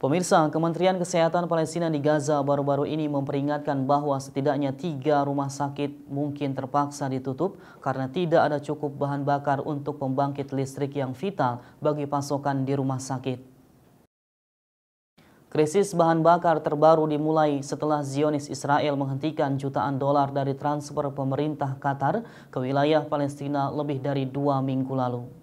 Pemirsa, Kementerian Kesehatan Palestina di Gaza baru-baru ini memperingatkan bahwa setidaknya tiga rumah sakit mungkin terpaksa ditutup karena tidak ada cukup bahan bakar untuk pembangkit listrik yang vital bagi pasokan di rumah sakit. Krisis bahan bakar terbaru dimulai setelah Zionis Israel menghentikan jutaan dolar dari transfer pemerintah Qatar ke wilayah Palestina lebih dari dua minggu lalu.